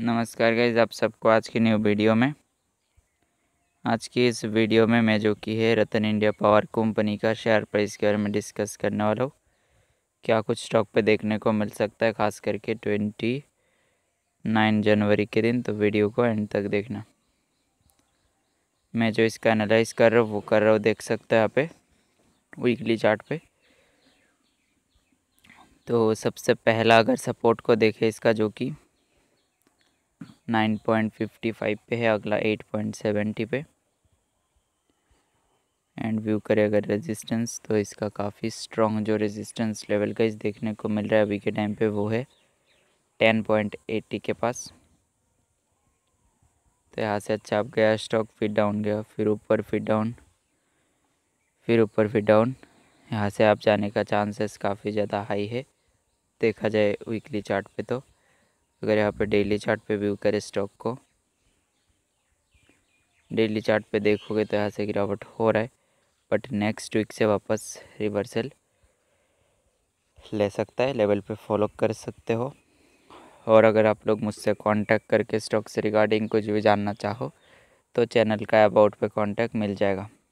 नमस्कार गाइज आप सबको आज की न्यू वीडियो में आज की इस वीडियो में मैं जो कि है रतन इंडिया पावर कंपनी का शेयर प्राइस के बारे में डिस्कस करने वाला हूँ क्या कुछ स्टॉक पे देखने को मिल सकता है खास करके ट्वेंटी नाइन जनवरी के दिन तो वीडियो को एंड तक देखना मैं जो इसका एनालाइज कर रहा हूँ वो कर रहा हूँ देख सकते हैं यहाँ पे वीकली चार्ट पे तो सबसे पहला अगर सपोर्ट को देखें इसका जो कि नाइन पॉइंट फिफ्टी फाइव पे है अगला एट पॉइंट सेवेंटी पे एंड व्यू करें अगर रेजिस्टेंस तो इसका काफ़ी स्ट्रॉन्ग जो रेजिस्टेंस लेवल का इस देखने को मिल रहा है अभी के टाइम पे वो है टेन पॉइंट एट्टी के पास तो यहाँ से अच्छा आप गया स्टॉक फिर डाउन गया फिर ऊपर फिर डाउन फिर ऊपर फिर डाउन यहाँ से आप जाने का चांसेस काफ़ी ज़्यादा हाई है देखा जाए वीकली चार्ट पे तो अगर यहाँ पे डेली चार्ट पे व्यू करें स्टॉक को डेली चार्ट पे देखोगे तो यहाँ से गिरावट हो रहा है बट नेक्स्ट वीक से वापस रिवर्सल ले सकता है लेवल पे फॉलो कर सकते हो और अगर आप लोग मुझसे कांटेक्ट करके स्टॉक से रिगार्डिंग कुछ भी जानना चाहो तो चैनल का अबाउट पे कांटेक्ट मिल जाएगा